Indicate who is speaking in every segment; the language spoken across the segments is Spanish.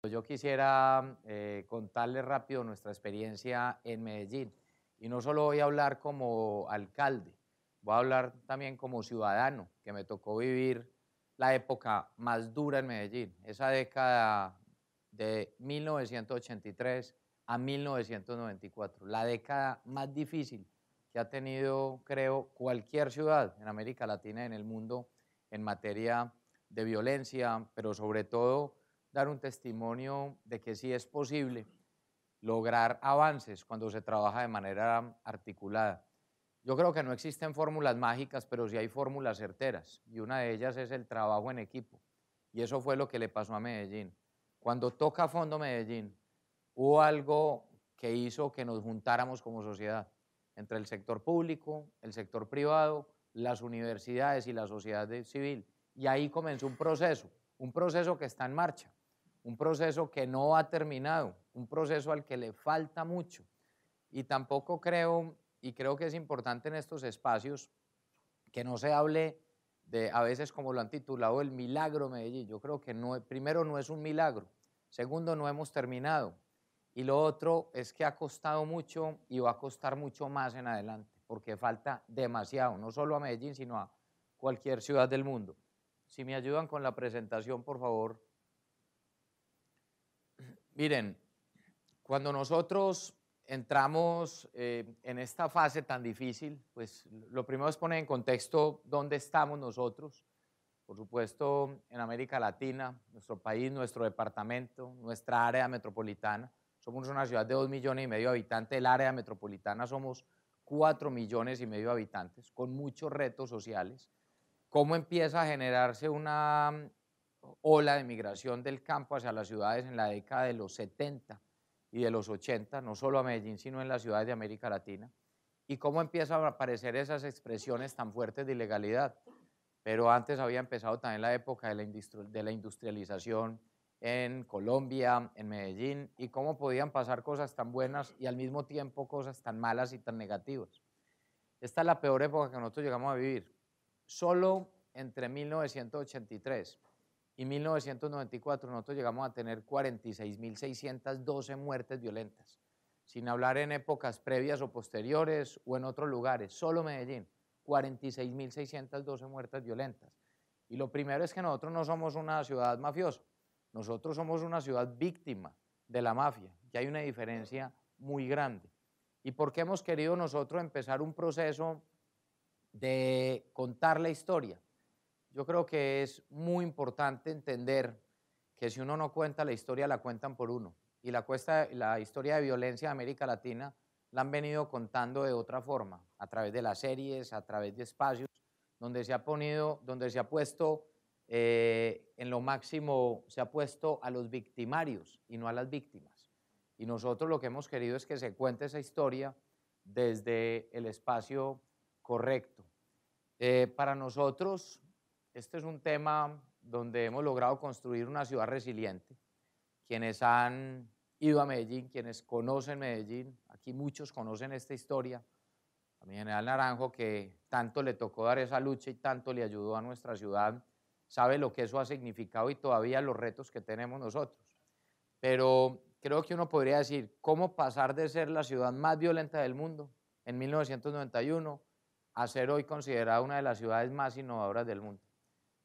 Speaker 1: Pues yo quisiera eh, contarles rápido nuestra experiencia en Medellín. Y no solo voy a hablar como alcalde, voy a hablar también como ciudadano, que me tocó vivir la época más dura en Medellín, esa década de 1983 a 1994, la década más difícil que ha tenido, creo, cualquier ciudad en América Latina y en el mundo en materia de violencia, pero sobre todo dar un testimonio de que sí es posible lograr avances cuando se trabaja de manera articulada. Yo creo que no existen fórmulas mágicas, pero sí hay fórmulas certeras, y una de ellas es el trabajo en equipo. Y eso fue lo que le pasó a Medellín. Cuando toca a fondo Medellín, hubo algo que hizo que nos juntáramos como sociedad, entre el sector público, el sector privado, las universidades y la sociedad civil. Y ahí comenzó un proceso, un proceso que está en marcha, un proceso que no ha terminado, un proceso al que le falta mucho. Y tampoco creo, y creo que es importante en estos espacios, que no se hable de, a veces como lo han titulado, el milagro Medellín. Yo creo que no, primero no es un milagro, segundo no hemos terminado. Y lo otro es que ha costado mucho y va a costar mucho más en adelante, porque falta demasiado, no solo a Medellín, sino a cualquier ciudad del mundo. Si me ayudan con la presentación, por favor. Miren, cuando nosotros entramos eh, en esta fase tan difícil, pues lo primero es poner en contexto dónde estamos nosotros. Por supuesto, en América Latina, nuestro país, nuestro departamento, nuestra área metropolitana. Somos una ciudad de dos millones y medio habitantes, el área metropolitana somos cuatro millones y medio habitantes, con muchos retos sociales. ¿Cómo empieza a generarse una o la emigración del campo hacia las ciudades en la década de los 70 y de los 80, no solo a Medellín, sino en las ciudades de América Latina, y cómo empiezan a aparecer esas expresiones tan fuertes de ilegalidad. Pero antes había empezado también la época de la, de la industrialización en Colombia, en Medellín, y cómo podían pasar cosas tan buenas y al mismo tiempo cosas tan malas y tan negativas. Esta es la peor época que nosotros llegamos a vivir. Solo entre 1983 y 1994 nosotros llegamos a tener 46.612 muertes violentas, sin hablar en épocas previas o posteriores o en otros lugares, solo Medellín, 46.612 muertes violentas. Y lo primero es que nosotros no somos una ciudad mafiosa, nosotros somos una ciudad víctima de la mafia, y hay una diferencia muy grande. ¿Y por qué hemos querido nosotros empezar un proceso de contar la historia? Yo creo que es muy importante entender que si uno no cuenta la historia, la cuentan por uno. Y la, cuesta, la historia de violencia de América Latina la han venido contando de otra forma, a través de las series, a través de espacios, donde se ha, donde se ha puesto eh, en lo máximo, se ha puesto a los victimarios y no a las víctimas. Y nosotros lo que hemos querido es que se cuente esa historia desde el espacio correcto. Eh, para nosotros, este es un tema donde hemos logrado construir una ciudad resiliente. Quienes han ido a Medellín, quienes conocen Medellín, aquí muchos conocen esta historia. A mi general Naranjo, que tanto le tocó dar esa lucha y tanto le ayudó a nuestra ciudad, sabe lo que eso ha significado y todavía los retos que tenemos nosotros. Pero creo que uno podría decir, ¿cómo pasar de ser la ciudad más violenta del mundo en 1991 a ser hoy considerada una de las ciudades más innovadoras del mundo?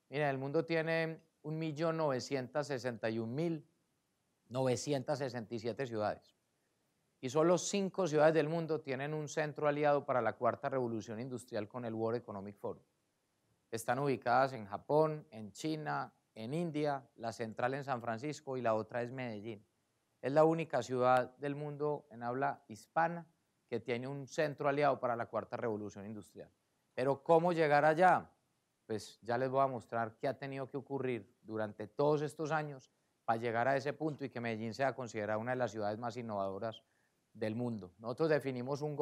Speaker 1: Mira, el mundo tiene 1.961.967 ciudades. Y solo cinco ciudades del mundo tienen un centro aliado para la cuarta revolución industrial con el World Economic Forum. Están ubicadas en Japón, en China, en India, la central en San Francisco y la otra es Medellín. Es la única ciudad del mundo en habla hispana que tiene un centro aliado para la cuarta revolución industrial. Pero ¿cómo llegar allá? pues ya les voy a mostrar qué ha tenido que ocurrir durante todos estos años para llegar a ese punto y que Medellín sea considerada una de las ciudades más innovadoras del mundo. Nosotros definimos un,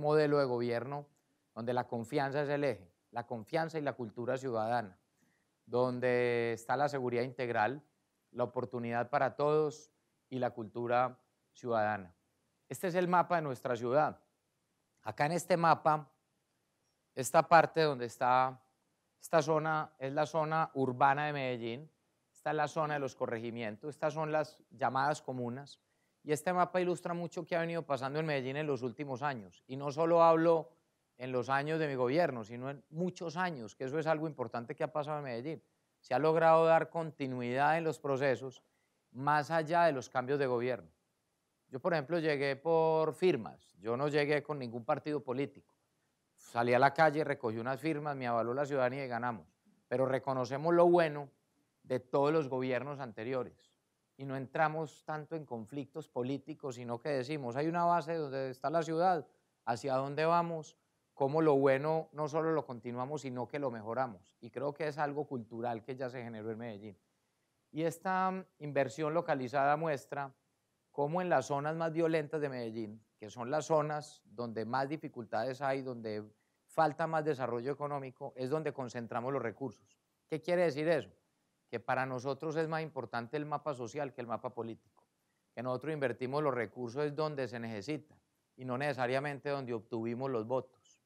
Speaker 1: modelo de gobierno donde la confianza es el eje, la confianza y la cultura ciudadana, donde está la seguridad integral, la oportunidad para todos y la cultura ciudadana. Este es el mapa de nuestra ciudad. Acá en este mapa, esta parte donde está esta zona es la zona urbana de Medellín, esta es la zona de los corregimientos, estas son las llamadas comunas. Y este mapa ilustra mucho qué ha venido pasando en Medellín en los últimos años. Y no solo hablo en los años de mi gobierno, sino en muchos años, que eso es algo importante que ha pasado en Medellín. Se ha logrado dar continuidad en los procesos más allá de los cambios de gobierno. Yo, por ejemplo, llegué por firmas, yo no llegué con ningún partido político salí a la calle, recogí unas firmas, me avaló la ciudadanía y ganamos. Pero reconocemos lo bueno de todos los gobiernos anteriores y no entramos tanto en conflictos políticos, sino que decimos, hay una base donde está la ciudad, hacia dónde vamos, cómo lo bueno no solo lo continuamos, sino que lo mejoramos. Y creo que es algo cultural que ya se generó en Medellín. Y esta mm, inversión localizada muestra cómo en las zonas más violentas de Medellín, que son las zonas donde más dificultades hay, donde falta más desarrollo económico, es donde concentramos los recursos. ¿Qué quiere decir eso? Que para nosotros es más importante el mapa social que el mapa político, que nosotros invertimos los recursos donde se necesita y no necesariamente donde obtuvimos los votos,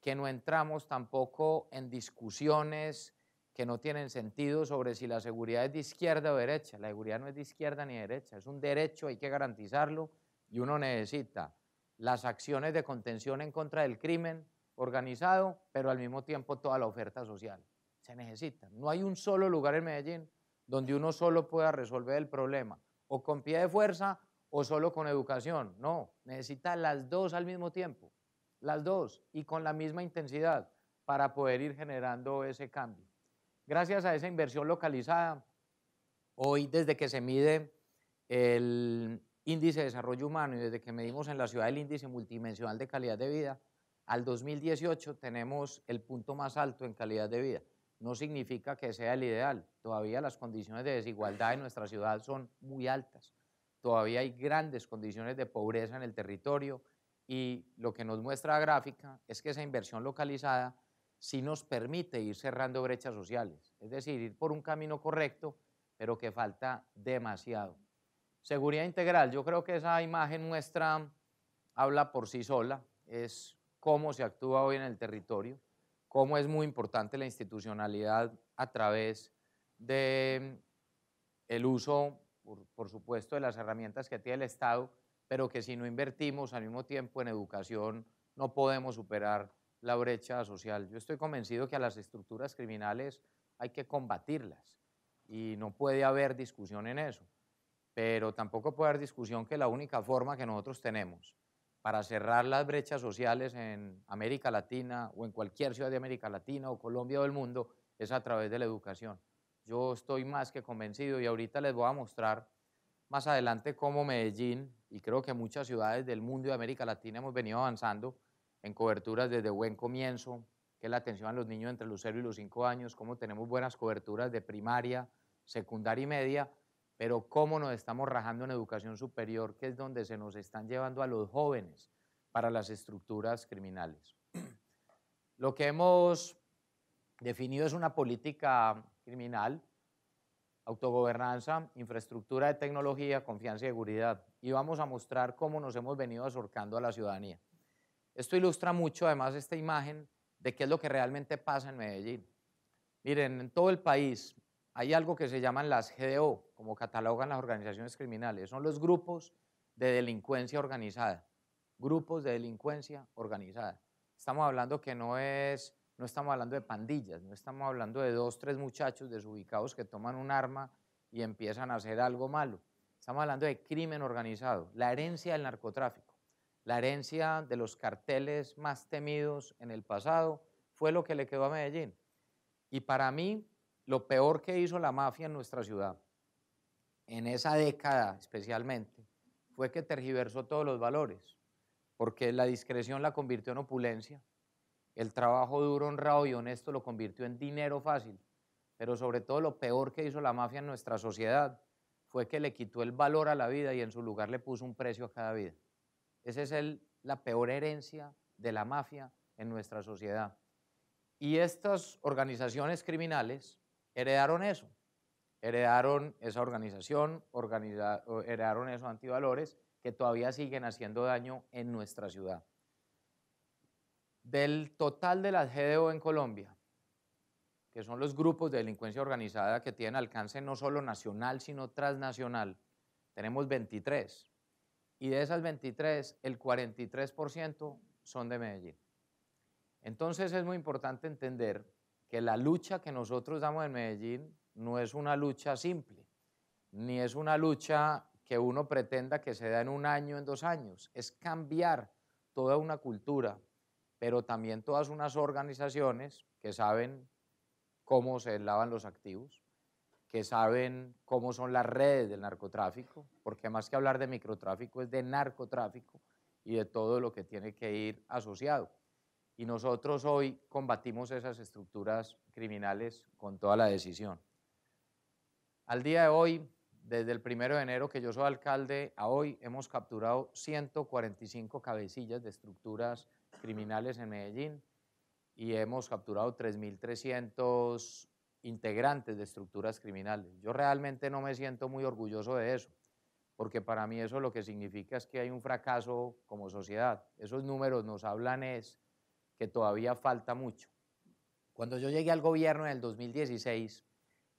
Speaker 1: que no entramos tampoco en discusiones que no tienen sentido sobre si la seguridad es de izquierda o derecha. La seguridad no es de izquierda ni derecha, es un derecho, hay que garantizarlo y uno necesita las acciones de contención en contra del crimen organizado, pero al mismo tiempo toda la oferta social. Se necesita. No hay un solo lugar en Medellín donde uno solo pueda resolver el problema, o con pie de fuerza o solo con educación. No, necesita las dos al mismo tiempo, las dos y con la misma intensidad para poder ir generando ese cambio. Gracias a esa inversión localizada, hoy desde que se mide el, índice de desarrollo humano y desde que medimos en la ciudad el índice multidimensional de calidad de vida, al 2018 tenemos el punto más alto en calidad de vida. No significa que sea el ideal, todavía las condiciones de desigualdad en nuestra ciudad son muy altas, todavía hay grandes condiciones de pobreza en el territorio y lo que nos muestra la gráfica es que esa inversión localizada sí nos permite ir cerrando brechas sociales, es decir, ir por un camino correcto, pero que falta demasiado. Seguridad integral, yo creo que esa imagen nuestra habla por sí sola, es cómo se actúa hoy en el territorio, cómo es muy importante la institucionalidad a través de uso, por supuesto, de las herramientas que tiene el Estado, pero que si no invertimos al mismo tiempo en educación, no podemos superar la brecha social. Yo estoy convencido que a las estructuras criminales hay que combatirlas y no puede haber discusión en eso pero tampoco puede haber discusión que la única forma que nosotros tenemos para cerrar las brechas sociales en América Latina o en cualquier ciudad de América Latina o Colombia o del mundo es a través de la educación. Yo estoy más que convencido y ahorita les voy a mostrar más adelante cómo Medellín y creo que muchas ciudades del mundo y de América Latina hemos venido avanzando en coberturas desde buen comienzo, que es la atención a los niños entre los 0 y los 5 años, cómo tenemos buenas coberturas de primaria, secundaria y media, pero cómo nos estamos rajando en educación superior, que es donde se nos están llevando a los jóvenes para las estructuras criminales. Lo que hemos definido es una política criminal, autogobernanza, infraestructura de tecnología, confianza y seguridad. Y vamos a mostrar cómo nos hemos venido asorcando a la ciudadanía. Esto ilustra mucho, además, esta imagen de qué es lo que realmente pasa en Medellín. Miren, en todo el país hay algo que se llaman las GDO, como catalogan las organizaciones criminales, son los grupos de delincuencia organizada, grupos de delincuencia organizada. Estamos hablando que no es, no estamos hablando de pandillas, no estamos hablando de dos, tres muchachos desubicados que toman un arma y empiezan a hacer algo malo. Estamos hablando de crimen organizado, la herencia del narcotráfico, la herencia de los carteles más temidos en el pasado, fue lo que le quedó a Medellín. Y para mí, lo peor que hizo la mafia en nuestra ciudad, en esa década especialmente, fue que tergiversó todos los valores, porque la discreción la convirtió en opulencia, el trabajo duro, honrado y honesto lo convirtió en dinero fácil, pero sobre todo lo peor que hizo la mafia en nuestra sociedad fue que le quitó el valor a la vida y en su lugar le puso un precio a cada vida. Esa es la peor herencia de la mafia en nuestra sociedad. Y estas organizaciones criminales heredaron eso, heredaron esa organización, heredaron esos antivalores que todavía siguen haciendo daño en nuestra ciudad. Del total de las GDO en Colombia, que son los grupos de delincuencia organizada que tienen alcance no solo nacional, sino transnacional, tenemos 23. Y de esas 23, el 43% son de Medellín. Entonces es muy importante entender que la lucha que nosotros damos en Medellín no es una lucha simple, ni es una lucha que uno pretenda que se da en un año, en dos años. Es cambiar toda una cultura, pero también todas unas organizaciones que saben cómo se lavan los activos, que saben cómo son las redes del narcotráfico, porque más que hablar de microtráfico es de narcotráfico y de todo lo que tiene que ir asociado. Y nosotros hoy combatimos esas estructuras criminales con toda la decisión. Al día de hoy, desde el primero de enero que yo soy alcalde, a hoy hemos capturado 145 cabecillas de estructuras criminales en Medellín y hemos capturado 3.300 integrantes de estructuras criminales. Yo realmente no me siento muy orgulloso de eso, porque para mí eso lo que significa es que hay un fracaso como sociedad. Esos números nos hablan es que todavía falta mucho. Cuando yo llegué al gobierno en el 2016,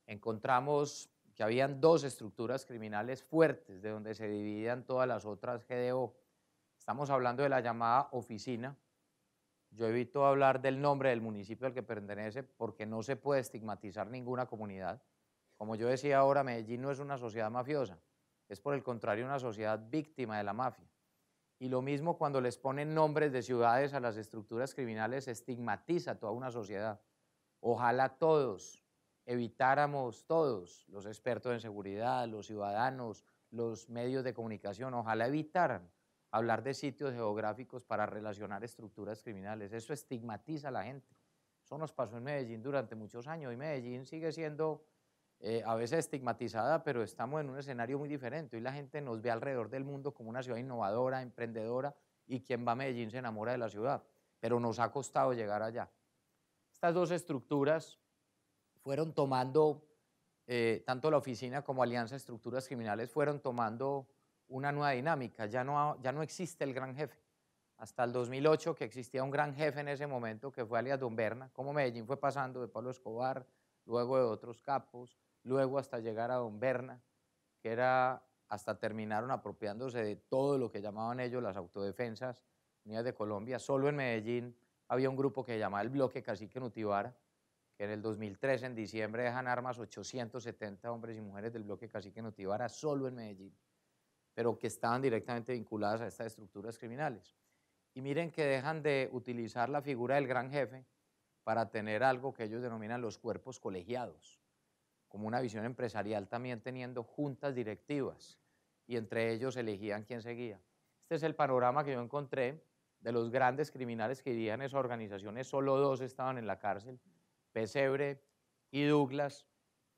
Speaker 1: encontramos que habían dos estructuras criminales fuertes de donde se dividían todas las otras GDO. Estamos hablando de la llamada oficina. Yo evito hablar del nombre del municipio al que pertenece porque no se puede estigmatizar ninguna comunidad. Como yo decía ahora, Medellín no es una sociedad mafiosa, es por el contrario una sociedad víctima de la mafia. Y lo mismo cuando les ponen nombres de ciudades a las estructuras criminales, estigmatiza toda una sociedad. Ojalá todos evitáramos, todos, los expertos en seguridad, los ciudadanos, los medios de comunicación, ojalá evitaran hablar de sitios geográficos para relacionar estructuras criminales. Eso estigmatiza a la gente. Eso nos pasó en Medellín durante muchos años y Medellín sigue siendo eh, a veces estigmatizada, pero estamos en un escenario muy diferente. Hoy la gente nos ve alrededor del mundo como una ciudad innovadora, emprendedora, y quien va a Medellín se enamora de la ciudad, pero nos ha costado llegar allá. Estas dos estructuras fueron tomando, eh, tanto la oficina como Alianza Estructuras Criminales fueron tomando una nueva dinámica. Ya no, ya no existe el gran jefe. Hasta el 2008 que existía un gran jefe en ese momento que fue alias Don Berna, como Medellín fue pasando de Pablo Escobar, luego de otros capos, luego hasta llegar a Don Berna, que era hasta terminaron apropiándose de todo lo que llamaban ellos las autodefensas unidas de Colombia. Solo en Medellín había un grupo que se llamaba el Bloque Cacique Nutibara, que en el 2003, en diciembre, dejan armas 870 hombres y mujeres del Bloque Cacique Nutibara solo en Medellín, pero que estaban directamente vinculadas a estas estructuras criminales. Y miren que dejan de utilizar la figura del gran jefe para tener algo que ellos denominan los cuerpos colegiados como una visión empresarial, también teniendo juntas directivas y entre ellos elegían quién seguía. Este es el panorama que yo encontré de los grandes criminales que dirigían esas organizaciones. Solo dos estaban en la cárcel, Pesebre y Douglas.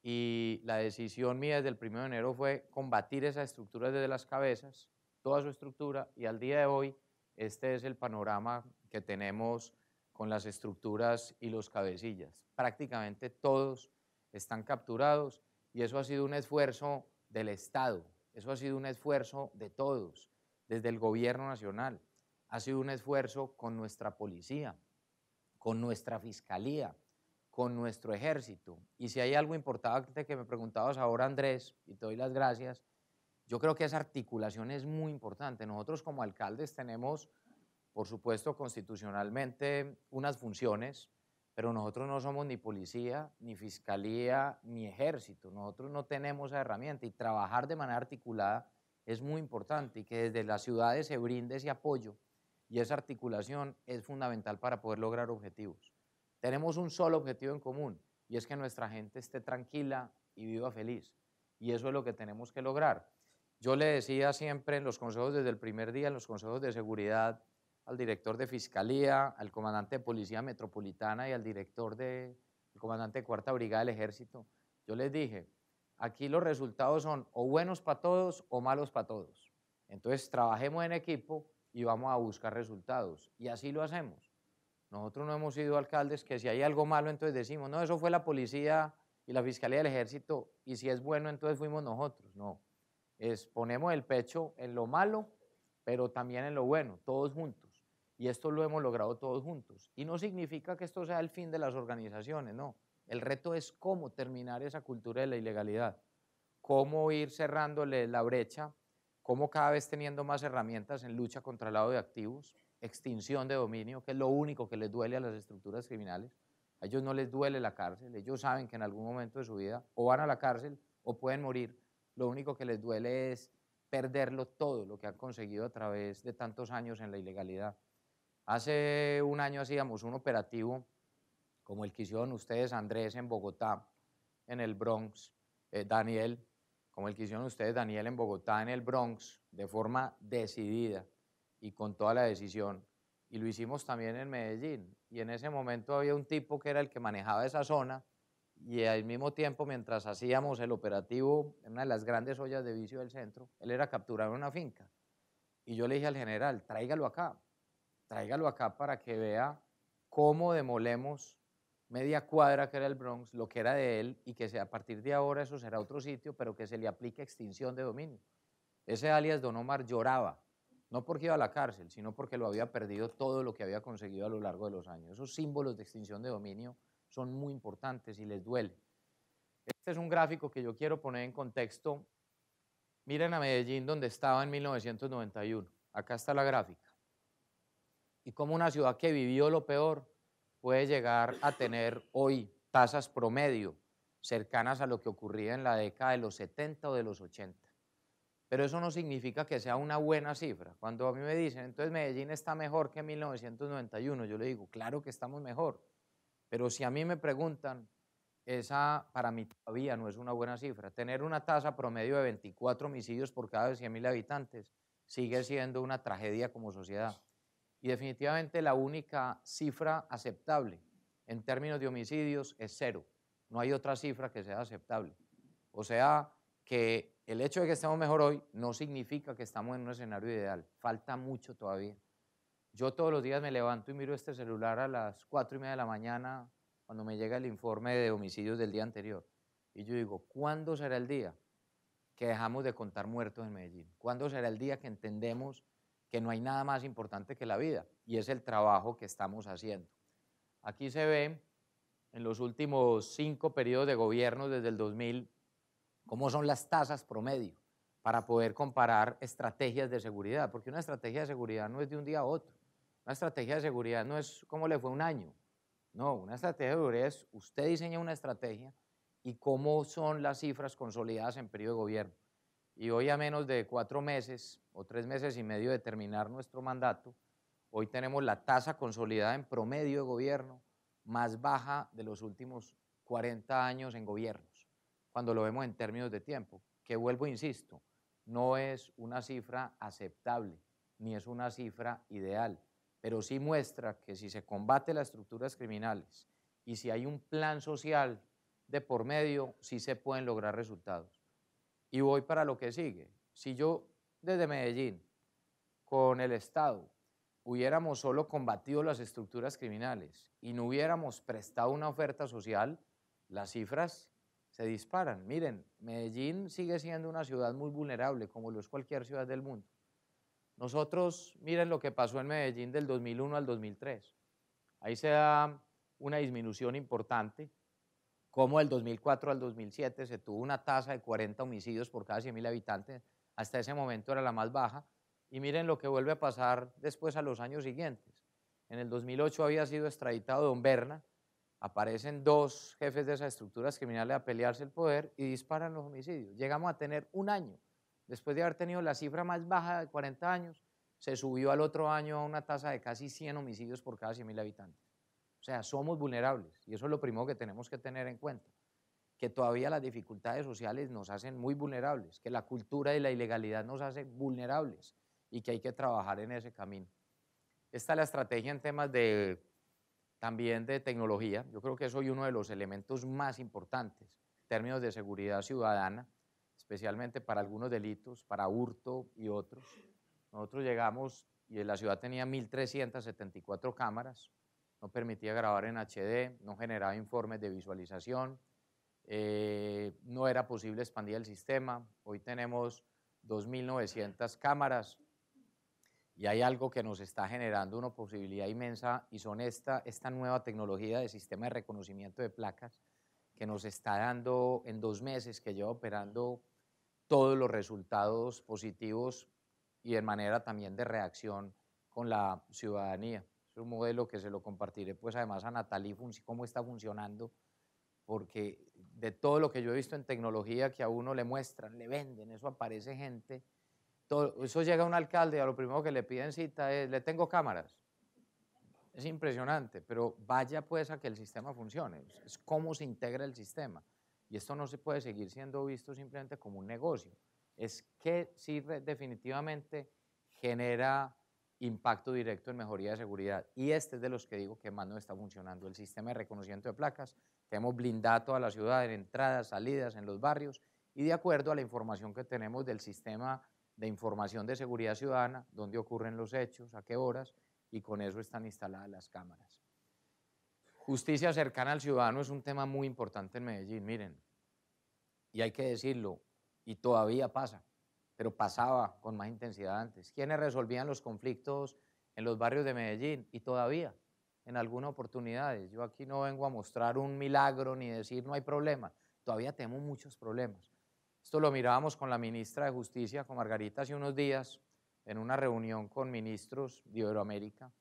Speaker 1: Y la decisión mía desde el 1 de enero fue combatir esa estructura desde las cabezas, toda su estructura, y al día de hoy este es el panorama que tenemos con las estructuras y los cabecillas. Prácticamente todos están capturados y eso ha sido un esfuerzo del Estado, eso ha sido un esfuerzo de todos, desde el gobierno nacional, ha sido un esfuerzo con nuestra policía, con nuestra fiscalía, con nuestro ejército. Y si hay algo importante que me preguntabas ahora, Andrés, y te doy las gracias, yo creo que esa articulación es muy importante. Nosotros como alcaldes tenemos, por supuesto, constitucionalmente unas funciones pero nosotros no somos ni policía, ni fiscalía, ni ejército. Nosotros no tenemos esa herramienta y trabajar de manera articulada es muy importante y que desde las ciudades se brinde ese apoyo y esa articulación es fundamental para poder lograr objetivos. Tenemos un solo objetivo en común y es que nuestra gente esté tranquila y viva feliz. Y eso es lo que tenemos que lograr. Yo le decía siempre en los consejos desde el primer día, en los consejos de seguridad, al director de Fiscalía, al comandante de Policía Metropolitana y al director de, comandante de Cuarta Brigada del Ejército. Yo les dije, aquí los resultados son o buenos para todos o malos para todos. Entonces trabajemos en equipo y vamos a buscar resultados. Y así lo hacemos. Nosotros no hemos sido alcaldes que si hay algo malo, entonces decimos, no, eso fue la policía y la fiscalía del ejército, y si es bueno, entonces fuimos nosotros. No, es ponemos el pecho en lo malo, pero también en lo bueno, todos juntos. Y esto lo hemos logrado todos juntos. Y no significa que esto sea el fin de las organizaciones, no. El reto es cómo terminar esa cultura de la ilegalidad, cómo ir cerrándole la brecha, cómo cada vez teniendo más herramientas en lucha contra el lado de activos, extinción de dominio, que es lo único que les duele a las estructuras criminales. A ellos no les duele la cárcel, ellos saben que en algún momento de su vida o van a la cárcel o pueden morir. Lo único que les duele es perderlo todo, lo que han conseguido a través de tantos años en la ilegalidad. Hace un año hacíamos un operativo como el que hicieron ustedes, Andrés, en Bogotá, en el Bronx, eh, Daniel, como el que hicieron ustedes, Daniel, en Bogotá, en el Bronx, de forma decidida y con toda la decisión. Y lo hicimos también en Medellín. Y en ese momento había un tipo que era el que manejaba esa zona y al mismo tiempo, mientras hacíamos el operativo en una de las grandes ollas de vicio del centro, él era capturado una finca. Y yo le dije al general, tráigalo acá tráigalo acá para que vea cómo demolemos media cuadra que era el Bronx, lo que era de él, y que a partir de ahora eso será otro sitio, pero que se le aplique extinción de dominio. Ese alias Don Omar lloraba, no porque iba a la cárcel, sino porque lo había perdido todo lo que había conseguido a lo largo de los años. Esos símbolos de extinción de dominio son muy importantes y les duele. Este es un gráfico que yo quiero poner en contexto. Miren a Medellín donde estaba en 1991. Acá está la gráfica y cómo una ciudad que vivió lo peor puede llegar a tener hoy tasas promedio cercanas a lo que ocurría en la década de los 70 o de los 80. Pero eso no significa que sea una buena cifra. Cuando a mí me dicen, entonces Medellín está mejor que en 1991, yo le digo, claro que estamos mejor. Pero si a mí me preguntan, esa para mí todavía no es una buena cifra. Tener una tasa promedio de 24 homicidios por cada 100.000 habitantes sigue siendo una tragedia como sociedad definitivamente la única cifra aceptable en términos de homicidios es cero. No hay otra cifra que sea aceptable. O sea que el hecho de que estemos mejor hoy no significa que estamos en un escenario ideal. Falta mucho todavía. Yo todos los días me levanto y miro este celular a las cuatro y media de la mañana cuando me llega el informe de homicidios del día anterior. Y yo digo, ¿cuándo será el día que dejamos de contar muertos en Medellín? ¿Cuándo será el día que entendemos que no hay nada más importante que la vida y es el trabajo que estamos haciendo. Aquí se ve en los últimos cinco periodos de gobierno desde el 2000 cómo son las tasas promedio para poder comparar estrategias de seguridad, porque una estrategia de seguridad no es de un día a otro, una estrategia de seguridad no es cómo le fue un año, no, una estrategia de seguridad es usted diseña una estrategia y cómo son las cifras consolidadas en periodo de gobierno. Y hoy a menos de cuatro meses o tres meses y medio de terminar nuestro mandato, hoy tenemos la tasa consolidada en promedio de gobierno más baja de los últimos 40 años en gobiernos, cuando lo vemos en términos de tiempo, que vuelvo, insisto, no es una cifra aceptable, ni es una cifra ideal, pero sí muestra que si se combate las estructuras criminales y si hay un plan social de por medio, sí se pueden lograr resultados y voy para lo que sigue. Si yo desde Medellín, con el Estado, hubiéramos solo combatido las estructuras criminales y no hubiéramos prestado una oferta social, las cifras se disparan. Miren, Medellín sigue siendo una ciudad muy vulnerable, como lo es cualquier ciudad del mundo. Nosotros, miren lo que pasó en Medellín del 2001 al 2003. Ahí se da una disminución importante como del 2004 al 2007 se tuvo una tasa de 40 homicidios por cada 100.000 habitantes, hasta ese momento era la más baja, y miren lo que vuelve a pasar después a los años siguientes. En el 2008 había sido extraditado Don Berna, aparecen dos jefes de esas estructuras criminales a pelearse el poder y disparan los homicidios. Llegamos a tener un año, después de haber tenido la cifra más baja de 40 años, se subió al otro año a una tasa de casi 100 homicidios por cada 100.000 habitantes. O sea, somos vulnerables y eso es lo primero que tenemos que tener en cuenta, que todavía las dificultades sociales nos hacen muy vulnerables, que la cultura y la ilegalidad nos hacen vulnerables y que hay que trabajar en ese camino. Esta es la estrategia en temas de también de tecnología. Yo creo que eso es uno de los elementos más importantes en términos de seguridad ciudadana, especialmente para algunos delitos, para hurto y otros. Nosotros llegamos y la ciudad tenía 1.374 cámaras, no permitía grabar en HD, no generaba informes de visualización, eh, no era posible expandir el sistema. Hoy tenemos 2.900 cámaras y hay algo que nos está generando una posibilidad inmensa y son esta, esta nueva tecnología de sistema de reconocimiento de placas que nos está dando en dos meses que lleva operando todos los resultados positivos y en manera también de reacción con la ciudadanía un modelo que se lo compartiré pues además a Natalí cómo está funcionando, porque de todo lo que yo he visto en tecnología que a uno le muestran, le venden, eso aparece gente, todo, eso llega a un alcalde y a lo primero que le piden cita es, le tengo cámaras. Es impresionante, pero vaya pues a que el sistema funcione, es cómo se integra el sistema. Y esto no se puede seguir siendo visto simplemente como un negocio, es que sí definitivamente genera impacto directo en mejoría de seguridad. Y este es de los que digo que más no está funcionando. El sistema de reconocimiento de placas, hemos blindado toda la ciudad en entradas, salidas, en los barrios, y de acuerdo a la información que tenemos del sistema de información de seguridad ciudadana, dónde ocurren los hechos, a qué horas, y con eso están instaladas las cámaras. Justicia cercana al ciudadano es un tema muy importante en Medellín, miren, y hay que decirlo, y todavía pasa pero pasaba con más intensidad antes. ¿Quiénes resolvían los conflictos en los barrios de Medellín? Y todavía, en algunas oportunidades. Yo aquí no vengo a mostrar un milagro ni decir no hay problema. Todavía tenemos muchos problemas. Esto lo mirábamos con la ministra de Justicia, con Margarita, hace unos días, en una reunión con ministros de Iberoamérica.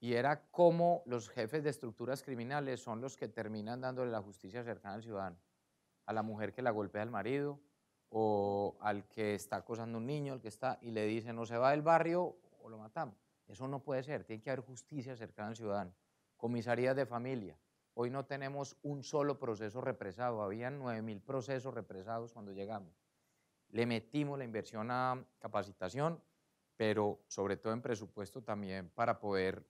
Speaker 1: Y era como los jefes de estructuras criminales son los que terminan dándole la justicia cercana al ciudadano. A la mujer que la golpea al marido, o al que está acosando un niño, al que está, y le dice no se va del barrio o lo matamos. Eso no puede ser, tiene que haber justicia cercana al ciudadano. Comisarías de familia. Hoy no tenemos un solo proceso represado, habían 9.000 procesos represados cuando llegamos. Le metimos la inversión a capacitación, pero sobre todo en presupuesto también para poder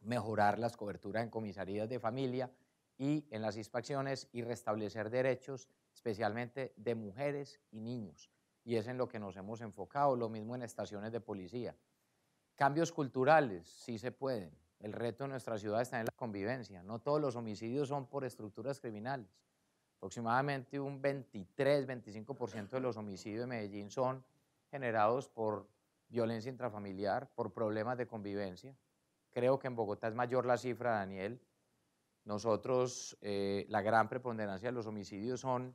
Speaker 1: mejorar las coberturas en comisarías de familia y en las inspecciones y restablecer derechos, especialmente de mujeres y niños. Y es en lo que nos hemos enfocado, lo mismo en estaciones de policía. Cambios culturales, sí se pueden. El reto de nuestra ciudad está en la convivencia. No todos los homicidios son por estructuras criminales. Aproximadamente un 23-25% de los homicidios de Medellín son generados por violencia intrafamiliar, por problemas de convivencia. Creo que en Bogotá es mayor la cifra, Daniel, nosotros, eh, la gran preponderancia de los homicidios son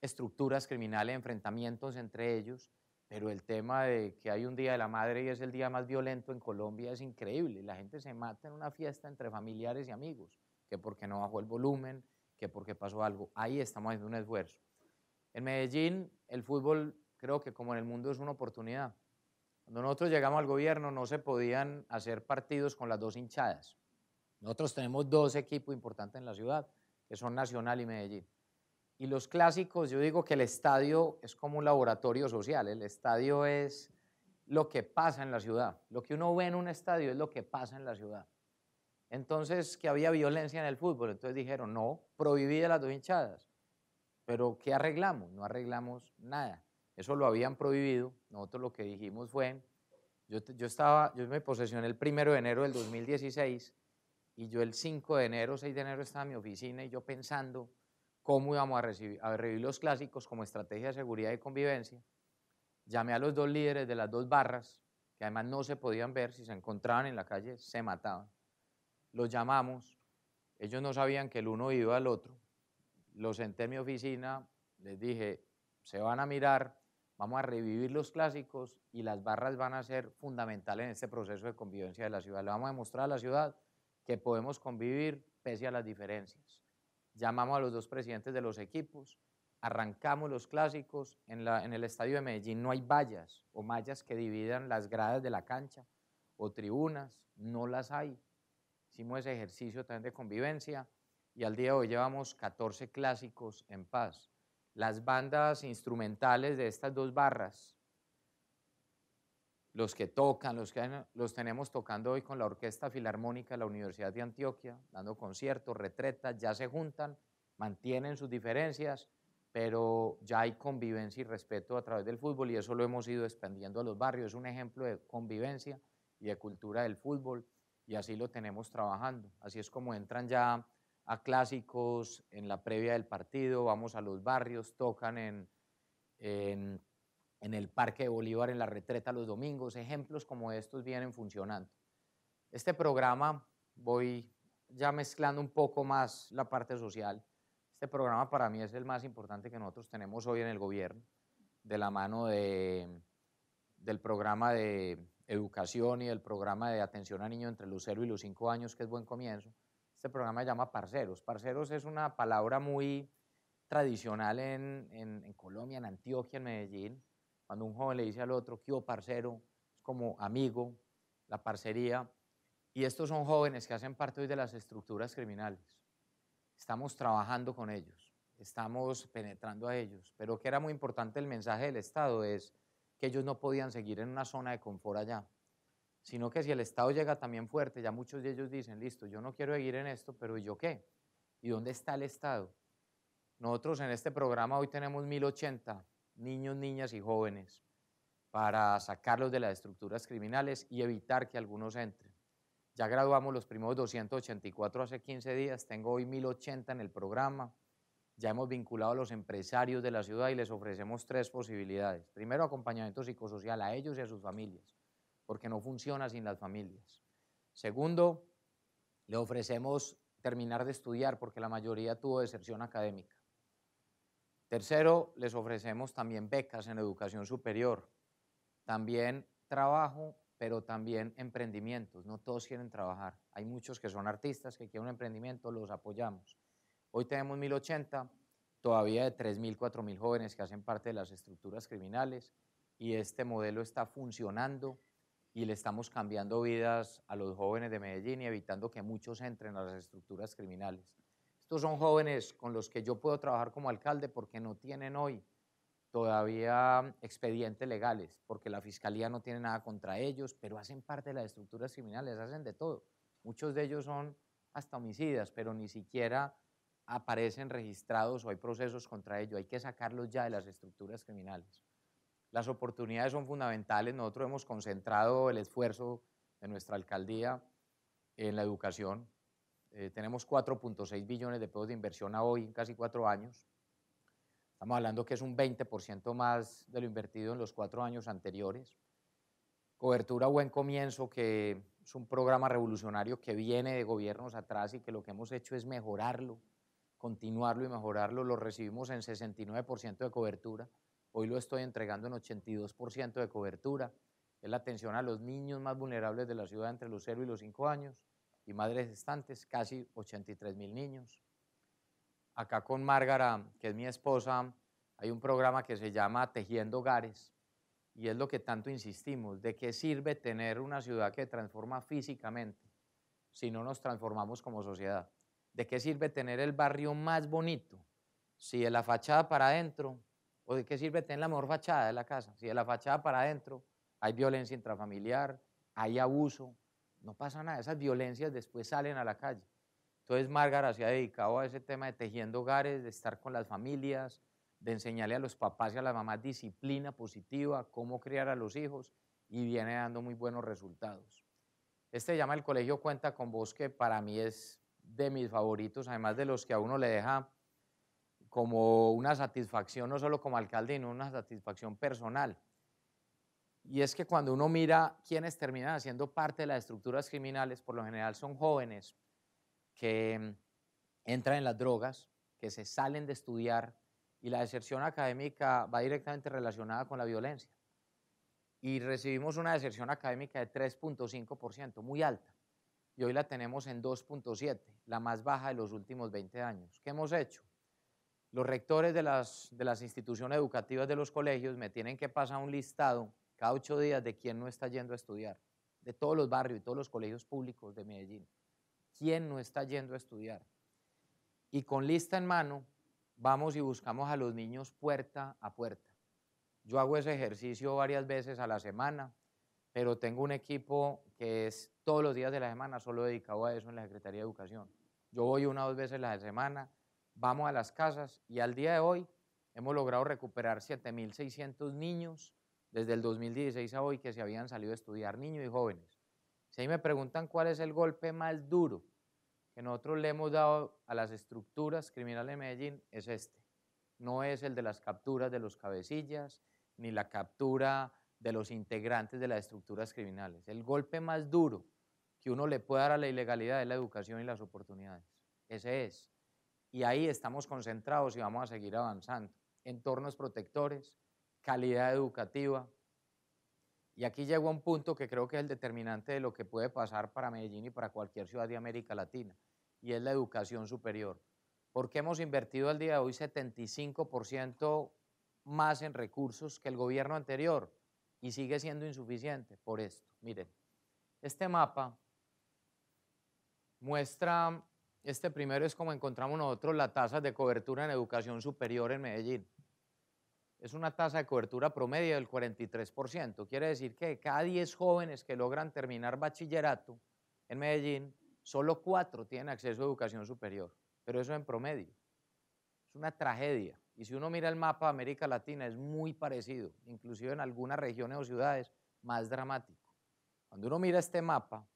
Speaker 1: estructuras criminales, enfrentamientos entre ellos, pero el tema de que hay un Día de la Madre y es el día más violento en Colombia es increíble. La gente se mata en una fiesta entre familiares y amigos, que porque no bajó el volumen, que porque pasó algo. Ahí estamos haciendo un esfuerzo. En Medellín, el fútbol, creo que como en el mundo, es una oportunidad. Cuando nosotros llegamos al gobierno, no se podían hacer partidos con las dos hinchadas. Nosotros tenemos dos equipos importantes en la ciudad, que son Nacional y Medellín. Y los clásicos, yo digo que el estadio es como un laboratorio social, el estadio es lo que pasa en la ciudad, lo que uno ve en un estadio es lo que pasa en la ciudad. Entonces, que había violencia en el fútbol, entonces dijeron, no, prohibida las dos hinchadas. Pero ¿qué arreglamos? No arreglamos nada. Eso lo habían prohibido, nosotros lo que dijimos fue, yo, yo, estaba, yo me posesioné el primero de enero del 2016 y yo el 5 de enero, 6 de enero estaba en mi oficina y yo pensando cómo íbamos a, revivir los clásicos como estrategia de seguridad y convivencia. Llamé a los dos líderes de las dos barras, que además no se podían ver, si se encontraban en la calle se mataban. Los llamamos, ellos no sabían que el uno iba al otro. Los senté en mi oficina, les dije, se van a mirar, vamos a revivir los clásicos y las barras van a ser fundamentales en este proceso de convivencia de la ciudad. Le vamos a demostrar a la ciudad que podemos convivir pese a las diferencias. Llamamos a los dos presidentes de los equipos, arrancamos los clásicos en, el estadio de Medellín. No hay vallas o mallas que dividan las gradas de la cancha o tribunas, no las hay. Hicimos ese ejercicio también de convivencia y al día de hoy llevamos 14 clásicos en paz. Las bandas instrumentales de estas dos barras los que tocan, los que los tenemos tocando hoy con la Orquesta Filarmónica de la Universidad de Antioquia, dando conciertos, retreta ya se juntan, mantienen sus diferencias, pero ya hay convivencia y respeto a través del fútbol y eso lo hemos ido expandiendo a los barrios. Es un ejemplo de convivencia y de cultura del fútbol y así lo tenemos trabajando. Así es como entran ya a clásicos en la previa del partido, vamos a los barrios, tocan en en el Parque de Bolívar, en la retreta los domingos. Ejemplos como estos vienen funcionando. Este programa, voy ya mezclando un poco más la parte social, este programa para mí es el más importante que nosotros tenemos hoy en el gobierno, de la mano de, del programa de educación y del programa de atención a niños entre los 0 y los 5 años, que es buen comienzo. Este programa se llama Parceros. Parceros es una palabra muy tradicional en Colombia, en Antioquia, en Medellín cuando un joven le dice al otro, ¿qué parcero? Es como amigo, la parcería. Y estos son jóvenes que hacen parte hoy de las estructuras criminales. Estamos trabajando con ellos, estamos penetrando a ellos. Pero que era muy importante el mensaje del Estado es que ellos no podían seguir en una zona de confort allá, sino que si el Estado llega también fuerte, ya muchos de ellos dicen, listo, yo no quiero seguir en esto, pero ¿y yo qué? ¿Y dónde está el Estado? Nosotros en este programa hoy tenemos 1080 niños, niñas y jóvenes para sacarlos de las estructuras criminales y evitar que algunos entren. Ya graduamos los primeros 284 hace 15 días, tengo hoy 1080 en el programa. Ya hemos vinculado a los empresarios de la ciudad y les ofrecemos tres posibilidades. Primero, acompañamiento psicosocial a ellos y a sus familias, porque no funciona sin las familias. Segundo, le ofrecemos terminar de estudiar porque la mayoría tuvo deserción académica. Tercero, les ofrecemos también becas en educación superior, también trabajo, pero también emprendimientos. No todos quieren trabajar. Hay muchos que son artistas que quieren un emprendimiento, los apoyamos. Hoy tenemos 1080, todavía de 3.000, 4.000 jóvenes que hacen parte de las estructuras criminales y este modelo está funcionando y le estamos cambiando vidas a los jóvenes de Medellín y evitando que muchos entren a las estructuras criminales. Estos son jóvenes con los que yo puedo trabajar como alcalde porque no tienen hoy todavía expedientes legales, porque la fiscalía no tiene nada contra ellos, pero hacen parte de las estructuras criminales, hacen de todo. Muchos de ellos son hasta homicidas, pero ni siquiera aparecen registrados o hay procesos contra ellos. Hay que sacarlos ya de las estructuras criminales. Las oportunidades son fundamentales. Nosotros hemos concentrado el esfuerzo de nuestra alcaldía en la educación. Eh, tenemos 4.6 billones de pesos de inversión a hoy en casi cuatro años. Estamos hablando que es un 20% más de lo invertido en los cuatro años anteriores. Cobertura Buen Comienzo, que es un programa revolucionario que viene de gobiernos atrás y que lo que hemos hecho es mejorarlo, continuarlo y mejorarlo. Lo recibimos en 69% de cobertura. Hoy lo estoy entregando en 82% de cobertura. Es la atención a los niños más vulnerables de la ciudad entre los 0 y los 5 años y madres estantes, casi 83 mil niños. Acá con Márgara, que es mi esposa, hay un programa que se llama Tejiendo Hogares y es lo que tanto insistimos, de qué sirve tener una ciudad que transforma físicamente si no nos transformamos como sociedad. ¿De qué sirve tener el barrio más bonito si de la fachada para adentro, o de qué sirve tener la mejor fachada de la casa si de la fachada para adentro hay violencia intrafamiliar, hay abuso, no pasa nada, esas violencias después salen a la calle. Entonces Márgara se ha dedicado a ese tema de tejiendo hogares, de estar con las familias, de enseñarle a los papás y a las mamás disciplina positiva, cómo criar a los hijos y viene dando muy buenos resultados. Este llama El Colegio Cuenta con bosque, para mí es de mis favoritos, además de los que a uno le deja como una satisfacción, no solo como alcalde, sino una satisfacción personal y es que cuando uno mira quiénes terminan haciendo parte de las estructuras criminales, por lo general son jóvenes que mm, entran en las drogas, que se salen de estudiar y la deserción académica va directamente relacionada con la violencia. Y recibimos una deserción académica de 3.5%, muy alta. Y hoy la tenemos en 2.7, la más baja de los últimos 20 años. ¿Qué hemos hecho? Los rectores de las, de las instituciones educativas de los colegios me tienen que pasar un listado cada ocho días de quién no está yendo a estudiar, de todos los barrios y todos los colegios públicos de Medellín. ¿Quién no está yendo a estudiar? Y con lista en mano, vamos y buscamos a los niños puerta a puerta. Yo hago ese ejercicio varias veces a la semana, pero tengo un equipo que es todos los días de la semana solo dedicado a eso en la Secretaría de Educación. Yo voy una o dos veces a la semana, vamos a las casas y al día de hoy hemos logrado recuperar 7.600 niños desde el 2016 a hoy que se habían salido a estudiar niños y jóvenes. Si ahí me preguntan cuál es el golpe más duro que nosotros le hemos dado a las estructuras criminales de Medellín, es este. No es el de las capturas de los cabecillas, ni la captura de los integrantes de las estructuras criminales. El golpe más duro que uno le puede dar a la ilegalidad es la educación y las oportunidades. Ese es. Y ahí estamos concentrados y vamos a seguir avanzando. Entornos protectores, calidad educativa. Y aquí llegó a un punto que creo que es el determinante de lo que puede pasar para Medellín y para cualquier ciudad de América Latina, y es la educación superior. Porque hemos invertido al día de hoy 75% más en recursos que el gobierno anterior y sigue siendo insuficiente por esto. Miren, este mapa muestra, este primero es como encontramos nosotros la tasa de cobertura en educación superior en Medellín es una tasa de cobertura promedio del 43%. Quiere decir que cada 10 jóvenes que logran terminar bachillerato en Medellín, solo 4 tienen acceso a educación superior, pero eso en promedio. Es una tragedia. Y si uno mira el mapa de América Latina, es muy parecido, inclusive en algunas regiones o ciudades, más dramático. Cuando uno mira este mapa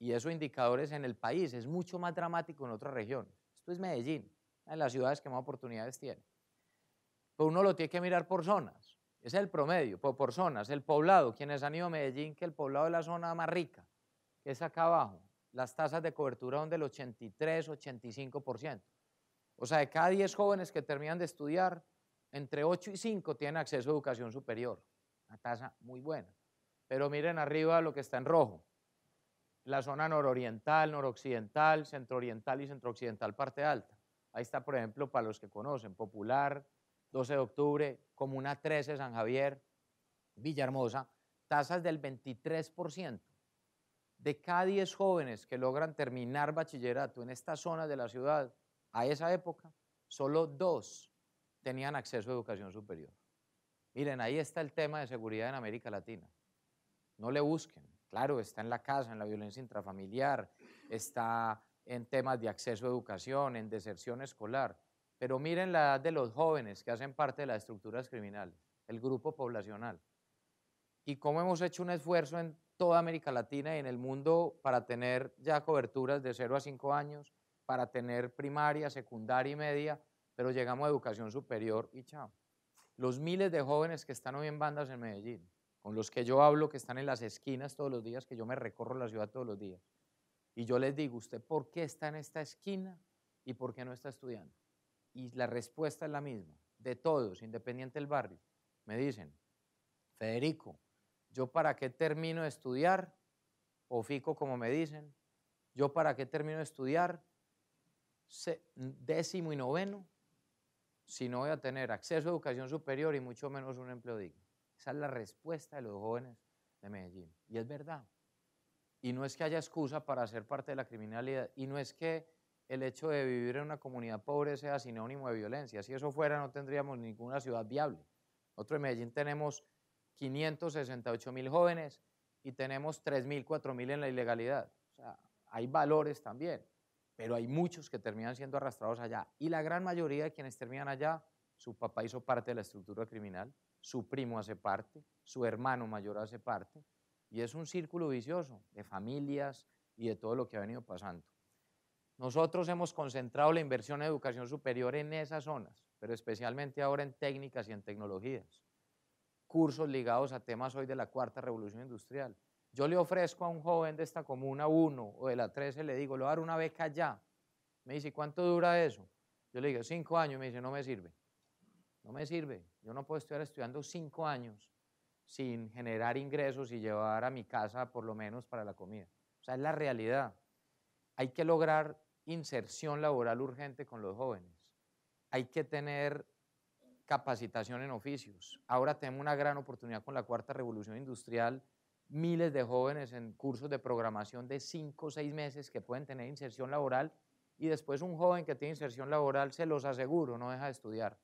Speaker 1: y esos indicadores en el país, es mucho más dramático en otras regiones. Esto es Medellín, en las ciudades que más oportunidades tiene. Pero uno lo tiene que mirar por zonas. Es el promedio, por, zonas, el poblado. Quienes han ido a Medellín, que el poblado es la zona más rica, es acá abajo. Las tasas de cobertura son del 83, 85%. O sea, de cada 10 jóvenes que terminan de estudiar, entre 8 y 5 tienen acceso a educación superior. Una tasa muy buena. Pero miren arriba lo que está en rojo. La zona nororiental, noroccidental, centrooriental y centrooccidental parte alta. Ahí está, por ejemplo, para los que conocen, Popular, 12 de octubre, Comuna 13, San Javier, Villahermosa, tasas del 23%. De cada 10 jóvenes que logran terminar bachillerato en esta zona de la ciudad, a esa época, solo dos tenían acceso a educación superior. Miren, ahí está el tema de seguridad en América Latina. No le busquen. Claro, está en la casa, en la violencia intrafamiliar, está en temas de acceso a educación, en deserción escolar, pero miren la edad de los jóvenes que hacen parte de las estructuras criminales, el grupo poblacional. Y cómo hemos hecho un esfuerzo en toda América Latina y en el mundo para tener ya coberturas de 0 a 5 años, para tener primaria, secundaria y media, pero llegamos a educación superior y chao. Los miles de jóvenes que están hoy en bandas en Medellín, con los que yo hablo, que están en las esquinas todos los días, que yo me recorro la ciudad todos los días. Y yo les digo, ¿usted por qué está en esta esquina y por qué no está estudiando? y la respuesta es la misma, de todos, independiente del barrio. Me dicen, Federico, ¿yo para qué termino de estudiar? O fico, como me dicen, ¿yo para qué termino de estudiar? décimo y noveno, si no voy a tener acceso a educación superior y mucho menos un empleo digno. Esa es la respuesta de los jóvenes de Medellín. Y es verdad. Y no es que haya excusa para ser parte de la criminalidad. Y no es que el hecho de vivir en una comunidad pobre sea sinónimo de violencia. Si eso fuera, no tendríamos ninguna ciudad viable. Nosotros en Medellín tenemos 568 mil jóvenes y tenemos 3 mil, mil en la ilegalidad. O sea, hay valores también, pero hay muchos que terminan siendo arrastrados allá. Y la gran mayoría de quienes terminan allá, su papá hizo parte de la estructura criminal, su primo hace parte, su hermano mayor hace parte. Y es un círculo vicioso de familias y de todo lo que ha venido pasando. Nosotros hemos concentrado la inversión en educación superior en esas zonas, pero especialmente ahora en técnicas y en tecnologías. Cursos ligados a temas hoy de la cuarta revolución industrial. Yo le ofrezco a un joven de esta comuna 1 o de la 13, le digo, le voy a dar una beca ya. Me dice, ¿cuánto dura eso? Yo le digo, cinco años. Me dice, no me sirve. No me sirve. Yo no puedo estar estudiando cinco años sin generar ingresos y llevar a mi casa por lo menos para la comida. O sea, es la realidad. Hay que lograr inserción laboral urgente con los jóvenes. Hay que tener capacitación en oficios. Ahora tenemos una gran oportunidad con la cuarta revolución industrial, miles de jóvenes en cursos de programación de cinco o seis meses que pueden tener inserción laboral y después un joven que tiene inserción laboral, se los aseguro, no deja de estudiar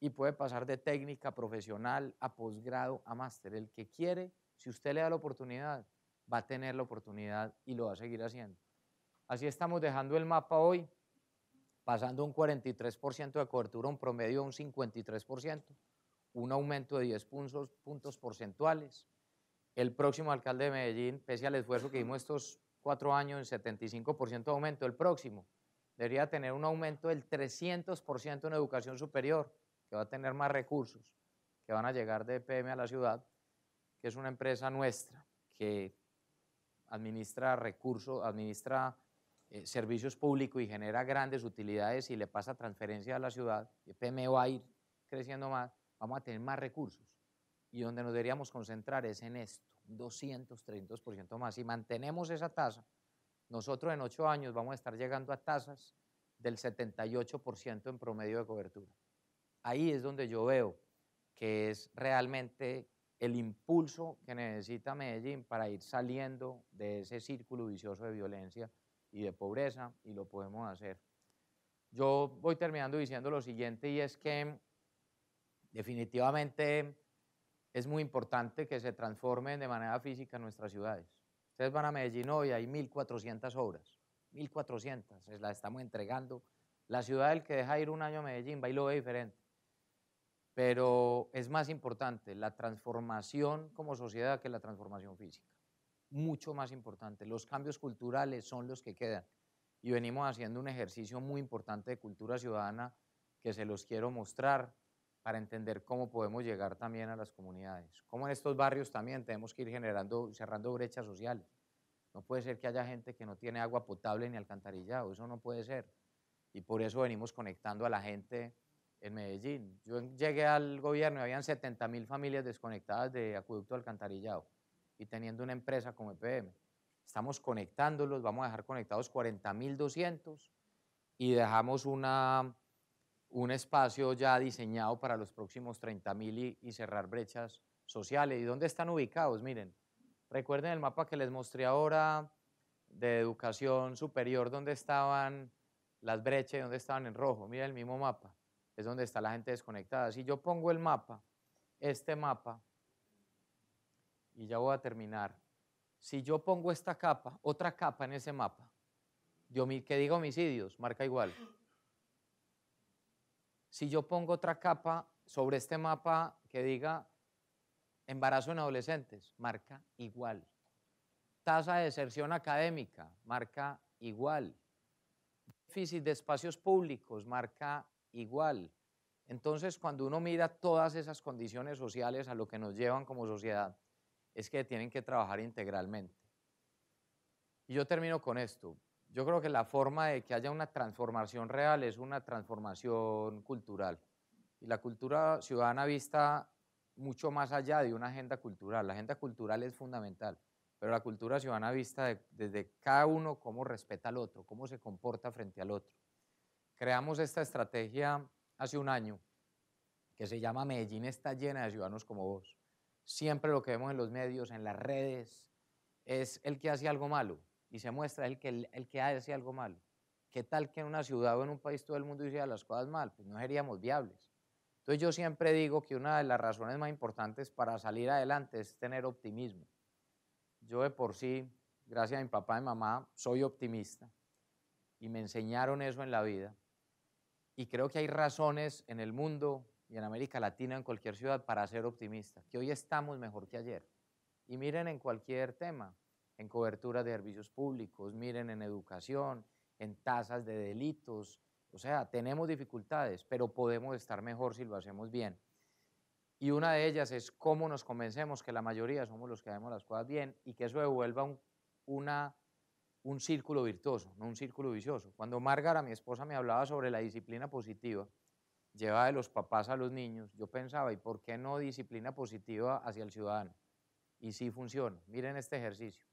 Speaker 1: y puede pasar de técnica profesional a posgrado a máster. El que quiere, si usted le da la oportunidad, va a tener la oportunidad y lo va a seguir haciendo. Así estamos dejando el mapa hoy, pasando un 43% de cobertura, un promedio de un 53%, un aumento de 10 puntos, porcentuales. El próximo alcalde de Medellín, pese al esfuerzo que dimos estos cuatro años en 75% de aumento, el próximo debería tener un aumento del 300% en educación superior, que va a tener más recursos que van a llegar de PM a la ciudad, que es una empresa nuestra que administra recursos, administra eh, servicios públicos y genera grandes utilidades y le pasa transferencia a la ciudad, el PME va a ir creciendo más, vamos a tener más recursos. Y donde nos deberíamos concentrar es en esto, un 200, 300% más. Si mantenemos esa tasa, nosotros en ocho años vamos a estar llegando a tasas del 78% en promedio de cobertura. Ahí es donde yo veo que es realmente el impulso que necesita Medellín para ir saliendo de ese círculo vicioso de violencia y de pobreza y lo podemos hacer. Yo voy terminando diciendo lo siguiente y es que definitivamente es muy importante que se transformen de manera física nuestras ciudades. Ustedes van a Medellín hoy, hay 1.400 obras, 1.400, las estamos entregando. La ciudad del que deja ir un año a Medellín va y lo ve diferente. Pero es más importante la transformación como sociedad que la transformación física mucho más importante. Los cambios culturales son los que quedan. Y venimos haciendo un ejercicio muy importante de cultura ciudadana que se los quiero mostrar para entender cómo podemos llegar también a las comunidades. Como en estos barrios también tenemos que ir generando, cerrando brechas sociales. No puede ser que haya gente que no tiene agua potable ni alcantarillado, eso no puede ser. Y por eso venimos conectando a la gente en Medellín. Yo llegué al gobierno y habían 70 mil familias desconectadas de acueducto alcantarillado y teniendo una empresa como EPM. Estamos conectándolos, vamos a dejar conectados 40.200 y dejamos una, un espacio ya diseñado para los próximos 30.000 y, cerrar brechas sociales. ¿Y dónde están ubicados? Miren, recuerden el mapa que les mostré ahora de educación superior, donde estaban las brechas y donde estaban en rojo. Miren el mismo mapa, es donde está la gente desconectada. Si yo pongo el mapa, este mapa, y ya voy a terminar, si yo pongo esta capa, otra capa en ese mapa, que diga homicidios, marca igual. Si yo pongo otra capa sobre este mapa que diga embarazo en adolescentes, marca igual. Tasa de deserción académica, marca igual. Déficit de espacios públicos, marca igual. Entonces, cuando uno mira todas esas condiciones sociales a lo que nos llevan como sociedad, es que tienen que trabajar integralmente. Y yo termino con esto. Yo creo que la forma de que haya una transformación real es una transformación cultural. Y la cultura ciudadana vista mucho más allá de una agenda cultural. La agenda cultural es fundamental, pero la cultura ciudadana vista desde cada uno cómo respeta al otro, cómo se comporta frente al otro. Creamos esta estrategia hace un año que se llama Medellín está llena de ciudadanos como vos siempre lo que vemos en los medios, en las redes, es el que hace algo malo y se muestra el que, el, que hace algo malo. ¿Qué tal que en una ciudad o en un país todo el mundo hiciera las cosas mal? Pues no seríamos viables. Entonces yo siempre digo que una de las razones más importantes para salir adelante es tener optimismo. Yo de por sí, gracias a mi papá y mamá, soy optimista y me enseñaron eso en la vida. Y creo que hay razones en el mundo y en América Latina, en cualquier ciudad, para ser optimista, que hoy estamos mejor que ayer. Y miren en cualquier tema, en cobertura de servicios públicos, miren en educación, en tasas de delitos, o sea, tenemos dificultades, pero podemos estar mejor si lo hacemos bien. Y una de ellas es cómo nos convencemos que la mayoría somos los que hacemos las cosas bien y que eso devuelva un, un círculo virtuoso, no un círculo vicioso. Cuando Márgara, mi esposa, me hablaba sobre la disciplina positiva, lleva de los papás a los niños, yo pensaba, ¿y por qué no disciplina positiva hacia el ciudadano? Y sí funciona. Miren este ejercicio.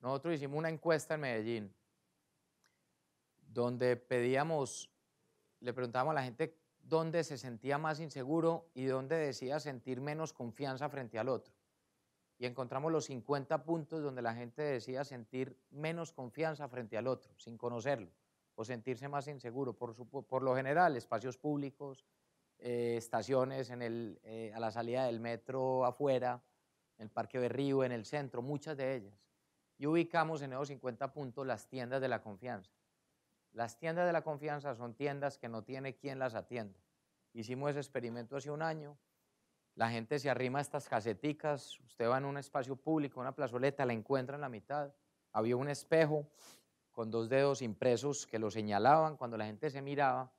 Speaker 1: Nosotros hicimos una encuesta en Medellín donde pedíamos, le preguntábamos a la gente dónde se sentía más inseguro y dónde decía sentir menos confianza frente al otro. Y encontramos los 50 puntos donde la gente decía sentir menos confianza frente al otro, sin conocerlo o sentirse más inseguro. Por, por lo general, espacios públicos, eh, estaciones en el, eh, a la salida del metro afuera, en el Parque Río, en el centro, muchas de ellas. Y ubicamos en esos 50 puntos las tiendas de la confianza. Las tiendas de la confianza son tiendas que no tiene quien las atienda. Hicimos ese experimento hace un año. La gente se arrima a estas caseticas. Usted va en un espacio público, una plazoleta, la encuentra en la mitad. Había un espejo con dos dedos impresos que lo señalaban. Cuando la gente se miraba,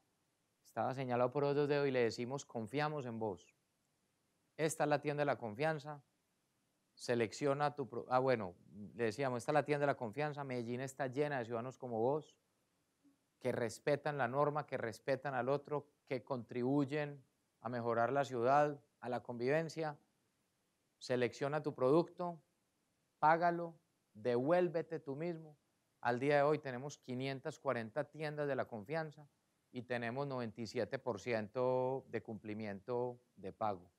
Speaker 1: estaba señalado por dos dedos y le decimos, confiamos en vos. Esta es la tienda de la confianza. Selecciona tu... ah, bueno, le decíamos, esta es la tienda de la confianza. Medellín está llena de ciudadanos como vos, que respetan la norma, que respetan al otro, que contribuyen a mejorar la ciudad, a la convivencia. Selecciona tu producto, págalo, devuélvete tú mismo al día de hoy tenemos 540 tiendas de la confianza y tenemos 97% de cumplimiento de pago.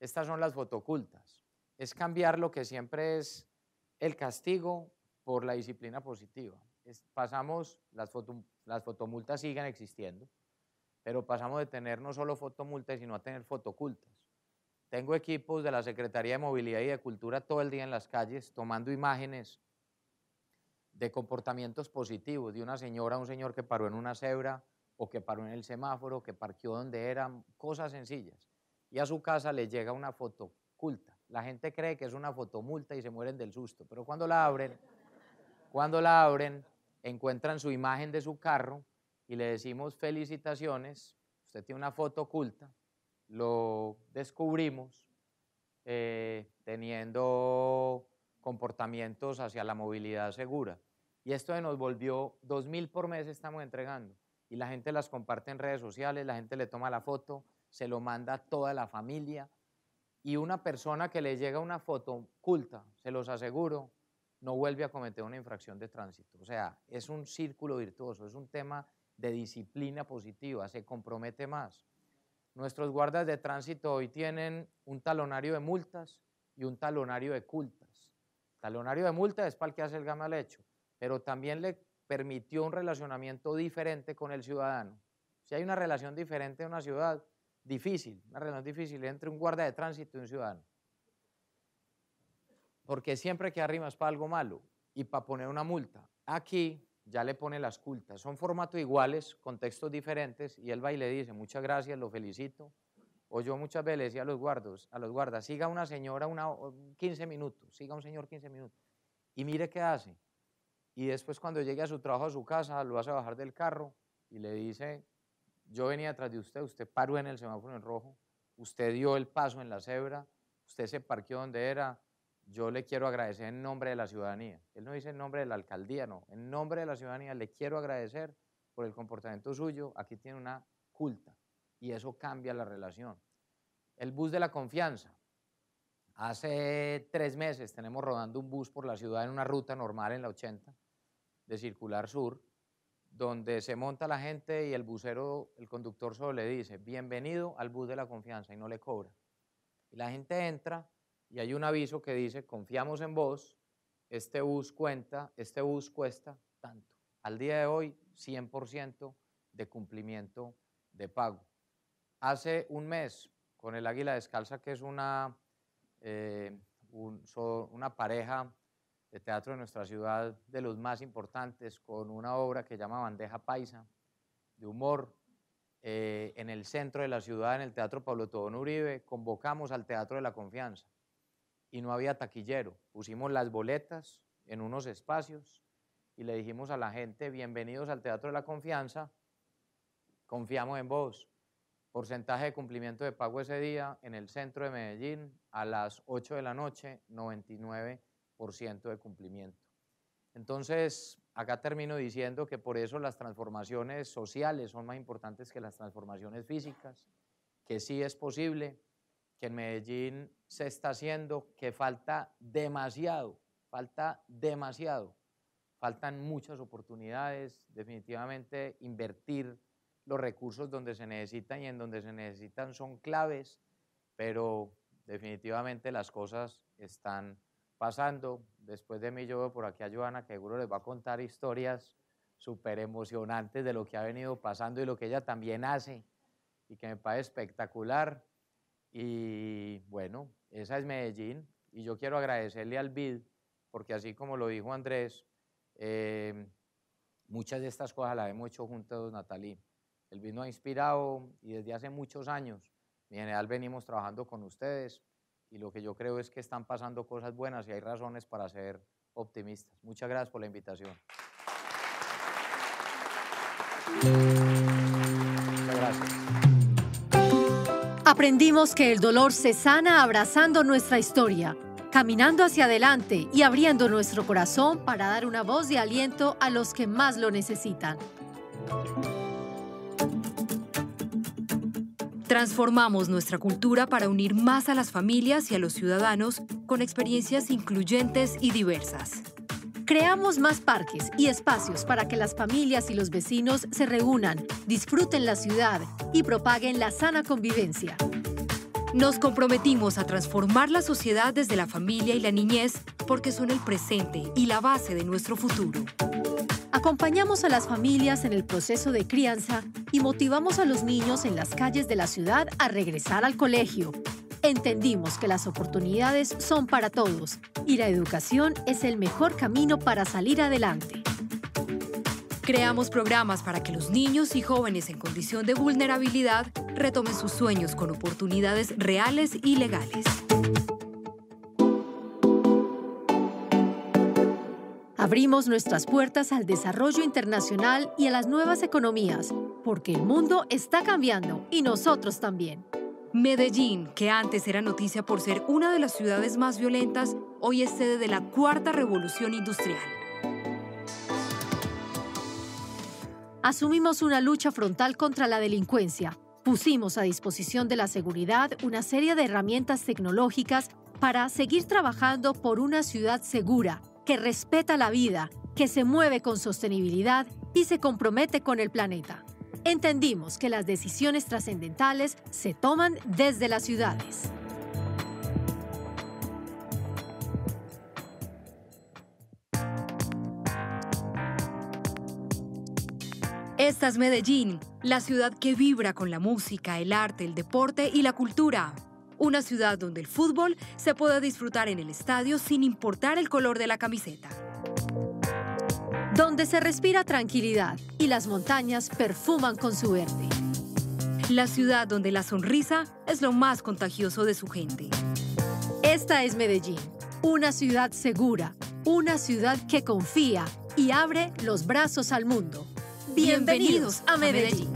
Speaker 1: Estas son las fotocultas. Es cambiar lo que siempre es el castigo por la disciplina positiva. pasamos, las, las fotomultas siguen existiendo, pero pasamos de tener no solo fotomultas, sino a tener fotocultas. Tengo equipos de la Secretaría de Movilidad y de Cultura todo el día en las calles tomando imágenes de comportamientos positivos, de una señora, a un señor que paró en una cebra o que paró en el semáforo, que parqueó donde eran, cosas sencillas. Y a su casa le llega una foto oculta. La gente cree que es una foto multa y se mueren del susto, pero cuando la abren, cuando la abren, encuentran su imagen de su carro y le decimos felicitaciones, usted tiene una foto oculta, lo descubrimos eh, teniendo comportamientos hacia la movilidad segura. Y esto nos volvió 2.000 por mes estamos entregando. Y la gente las comparte en redes sociales, la gente le toma la foto, se lo manda a toda la familia. Y una persona que le llega una foto culta, se los aseguro, no vuelve a cometer una infracción de tránsito. O sea, es un círculo virtuoso, es un tema de disciplina positiva, se compromete más. Nuestros guardas de tránsito hoy tienen un talonario de multas y un talonario de cultas. talonario de multas es para el que hace el gama hecho pero también le permitió un relacionamiento diferente con el ciudadano. Si hay una relación diferente en una ciudad, difícil, una relación difícil entre un guarda de tránsito y un ciudadano. Porque siempre que arrimas para algo malo y para poner una multa, aquí ya le pone las cultas. Son formatos iguales, contextos diferentes, y él va y le dice, muchas gracias, lo felicito. O yo muchas veces le decía a los, guardos, a los guardas, siga una señora una, 15 minutos, siga un señor 15 minutos. Y mire qué hace y después cuando llegue a su trabajo, a su casa, lo hace bajar del carro y le dice, yo venía atrás de usted, usted paró en el semáforo en rojo, usted dio el paso en la cebra, usted se parqueó donde era, yo le quiero agradecer en nombre de la ciudadanía. Él no dice en nombre de la alcaldía, no, en nombre de la ciudadanía le quiero agradecer por el comportamiento suyo, aquí tiene una culta y eso cambia la relación. El bus de la confianza. Hace tres meses tenemos rodando un bus por la ciudad en una ruta normal en la 80 de Circular Sur, donde se monta la gente y el busero, el conductor solo le dice, bienvenido al bus de la confianza y no le cobra. Y la gente entra y hay un aviso que dice, confiamos en vos, este bus cuenta, este bus cuesta tanto. Al día de hoy, 100% de cumplimiento de pago. Hace un mes, con el Águila Descalza, que es una, eh, una pareja de teatro de nuestra ciudad, de los más importantes, con una obra que llama Bandeja Paisa, de humor, eh, en el centro de la ciudad, en el Teatro Pablo Tobón Uribe, convocamos al Teatro de la Confianza y no había taquillero. Pusimos las boletas en unos espacios y le dijimos a la gente, bienvenidos al Teatro de la Confianza, confiamos en vos. Porcentaje de cumplimiento de pago ese día en el centro de Medellín a las 8 de la noche, 99 de cumplimiento. Entonces, acá termino diciendo que por eso las transformaciones sociales son más importantes que las transformaciones físicas, que sí es posible, que en Medellín se está haciendo, que falta demasiado, falta demasiado, faltan muchas oportunidades, definitivamente invertir los recursos donde se necesitan y en donde se necesitan son claves, pero definitivamente las cosas están pasando. Después de mí yo por aquí a Joana que seguro les va a contar historias súper emocionantes de lo que ha venido pasando y lo que ella también hace y que me parece espectacular. Y bueno, esa es Medellín y yo quiero agradecerle al BID porque así como lo dijo Andrés, em, muchas de estas cosas las hemos hecho juntos, Natalí. El BID nos ha inspirado y desde hace muchos años, en general venimos trabajando con ustedes y lo que yo creo es que están pasando cosas buenas y hay razones para ser optimistas. Muchas gracias por la invitación. Muchas gracias.
Speaker 2: Aprendimos que el dolor se sana abrazando nuestra historia, caminando hacia adelante y abriendo nuestro corazón para dar una voz de aliento a los que más lo
Speaker 3: necesitan. Transformamos nuestra cultura para unir más a las familias y a los ciudadanos con experiencias incluyentes y diversas. Creamos más parques
Speaker 2: y espacios para que las familias y los vecinos se reúnan, disfruten la ciudad y
Speaker 3: propaguen la sana convivencia. Nos comprometimos a transformar la sociedad desde la familia y la niñez porque son el presente y la base de nuestro futuro.
Speaker 2: Acompañamos a las familias en el proceso de crianza y motivamos a los niños en las calles de la ciudad a regresar al colegio. Entendimos que las oportunidades
Speaker 3: son para todos y la educación es el mejor camino para salir adelante. Creamos programas para que los niños y jóvenes en condición de vulnerabilidad retomen sus sueños con oportunidades reales y legales. Abrimos nuestras puertas
Speaker 2: al desarrollo internacional y a las nuevas economías, porque el mundo está cambiando
Speaker 3: y nosotros también. Medellín, que antes era noticia por ser una de las ciudades más violentas, hoy es sede de la cuarta revolución industrial. Asumimos una lucha frontal contra la delincuencia.
Speaker 2: Pusimos a disposición de la seguridad una serie de herramientas tecnológicas para seguir trabajando por una ciudad segura que respeta la vida, que se mueve con sostenibilidad y se compromete con el planeta. Entendimos que las decisiones trascendentales se toman desde las ciudades.
Speaker 3: Esta es Medellín, la ciudad que vibra con la música, el arte, el deporte y la cultura. Una ciudad donde el fútbol se pueda disfrutar en el estadio sin importar el color de la camiseta. Donde se respira tranquilidad y las montañas perfuman con su verde. La ciudad donde la sonrisa es lo más contagioso de su gente. Esta
Speaker 2: es Medellín, una ciudad segura, una ciudad que confía y abre los brazos al mundo. Bienvenidos a Medellín.